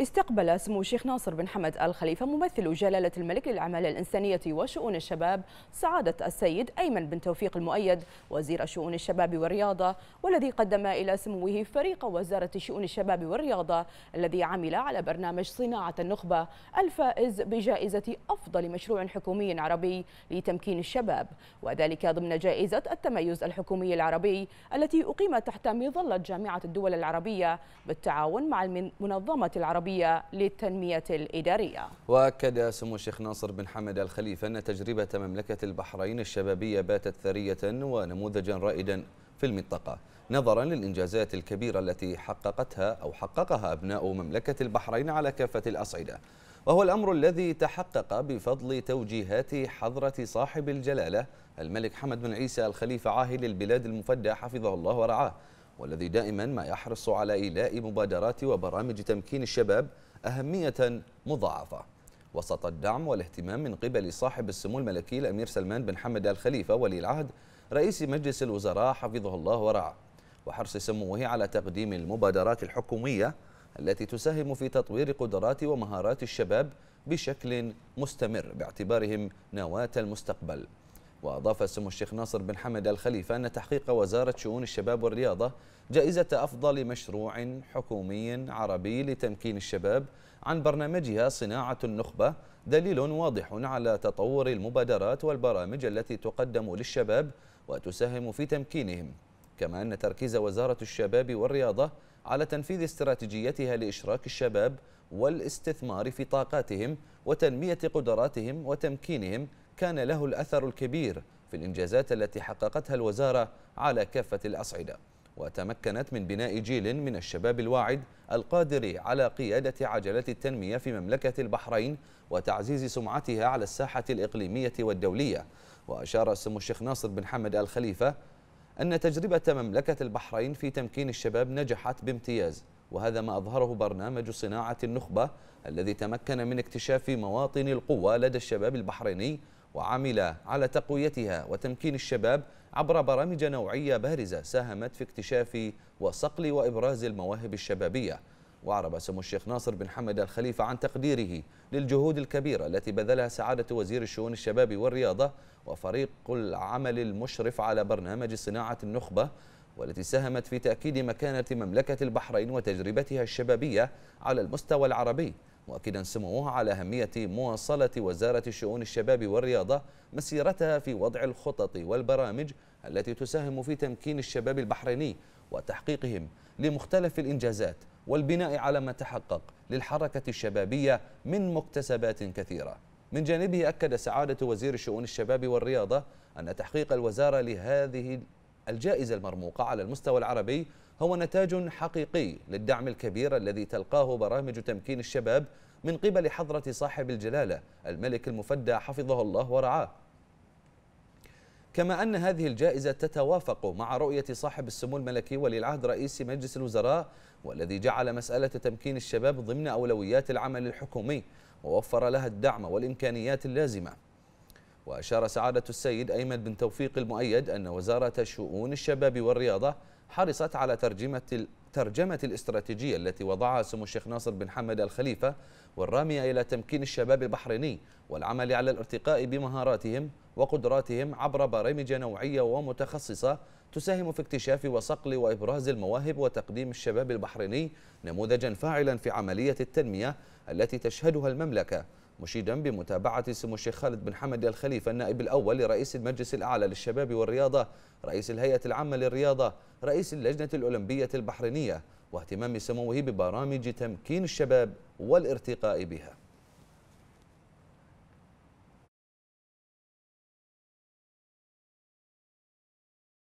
استقبل سمو الشيخ ناصر بن حمد الخليفة ممثل جلالة الملك للأعمال الإنسانية وشؤون الشباب سعادة السيد أيمن بن توفيق المؤيد وزير شؤون الشباب والرياضة والذي قدم إلى سموه فريق وزارة شؤون الشباب والرياضة الذي عمل على برنامج صناعة النخبة الفائز بجائزة أفضل مشروع حكومي عربي لتمكين الشباب وذلك ضمن جائزة التميز الحكومي العربي التي أقيمت تحت مظلة جامعة الدول العربية بالتعاون مع المنظمة العربية العربية للتنمية الإدارية وأكد سمو الشيخ ناصر بن حمد الخليفة أن تجربة مملكة البحرين الشبابية باتت ثرية ونموذجا رائدا في المنطقة نظرا للإنجازات الكبيرة التي حققتها أو حققها أبناء مملكة البحرين على كافة الأصعدة وهو الأمر الذي تحقق بفضل توجيهات حضرة صاحب الجلالة الملك حمد بن عيسى الخليفة عاهل البلاد المفدى حفظه الله ورعاه والذي دائما ما يحرص على إيلاء مبادرات وبرامج تمكين الشباب أهمية مضاعفة وسط الدعم والاهتمام من قبل صاحب السمو الملكي الأمير سلمان بن حمد آل خليفة ولي العهد رئيس مجلس الوزراء حفظه الله ورعاه وحرص سموه على تقديم المبادرات الحكومية التي تساهم في تطوير قدرات ومهارات الشباب بشكل مستمر باعتبارهم نواة المستقبل وأضاف سمو الشيخ ناصر بن حمد الخليفة أن تحقيق وزارة شؤون الشباب والرياضة جائزة أفضل مشروع حكومي عربي لتمكين الشباب عن برنامجها صناعة النخبة دليل واضح على تطور المبادرات والبرامج التي تقدم للشباب وتساهم في تمكينهم كما أن تركيز وزارة الشباب والرياضة على تنفيذ استراتيجيتها لإشراك الشباب والاستثمار في طاقاتهم وتنمية قدراتهم وتمكينهم كان له الأثر الكبير في الإنجازات التي حققتها الوزارة على كافة الأصعدة وتمكنت من بناء جيل من الشباب الواعد القادر على قيادة عجلة التنمية في مملكة البحرين وتعزيز سمعتها على الساحة الإقليمية والدولية وأشار سمو الشيخ ناصر بن حمد الخليفة أن تجربة مملكة البحرين في تمكين الشباب نجحت بامتياز وهذا ما أظهره برنامج صناعة النخبة الذي تمكن من اكتشاف مواطن القوة لدى الشباب البحريني وعمل على تقويتها وتمكين الشباب عبر برامج نوعية بارزة ساهمت في اكتشاف وصقل وإبراز المواهب الشبابية وأعرب سمو الشيخ ناصر بن حمد الخليفة عن تقديره للجهود الكبيرة التي بذلها سعادة وزير الشؤون الشباب والرياضة وفريق العمل المشرف على برنامج صناعة النخبة والتي ساهمت في تأكيد مكانة مملكة البحرين وتجربتها الشبابية على المستوى العربي مؤكدا سموه على أهمية مواصلة وزارة شؤون الشباب والرياضة مسيرتها في وضع الخطط والبرامج التي تساهم في تمكين الشباب البحريني وتحقيقهم لمختلف الإنجازات والبناء على ما تحقق للحركة الشبابية من مكتسبات كثيرة من جانبه أكد سعادة وزير شؤون الشباب والرياضة أن تحقيق الوزارة لهذه الجائزة المرموقة على المستوى العربي هو نتاج حقيقي للدعم الكبير الذي تلقاه برامج تمكين الشباب من قبل حضرة صاحب الجلالة الملك المفدى حفظه الله ورعاه كما أن هذه الجائزة تتوافق مع رؤية صاحب السمو الملكي ولي العهد رئيس مجلس الوزراء والذي جعل مسألة تمكين الشباب ضمن أولويات العمل الحكومي ووفر لها الدعم والإمكانيات اللازمة وأشار سعادة السيد أيمن بن توفيق المؤيد أن وزارة شؤون الشباب والرياضة حرصت على ترجمة ترجمة الاستراتيجية التي وضعها سمو الشيخ ناصر بن حمد الخليفة والرامية إلى تمكين الشباب البحريني والعمل على الارتقاء بمهاراتهم وقدراتهم عبر برامج نوعية ومتخصصة تساهم في اكتشاف وصقل وإبراز المواهب وتقديم الشباب البحريني نموذجا فاعلا في عملية التنمية التي تشهدها المملكة مشيدا بمتابعة سمو الشيخ خالد بن حمد الخليفة النائب الأول لرئيس المجلس الأعلى للشباب والرياضة رئيس الهيئة العامة للرياضة رئيس اللجنة الأولمبية البحرينية واهتمام سموه ببرامج تمكين الشباب والارتقاء بها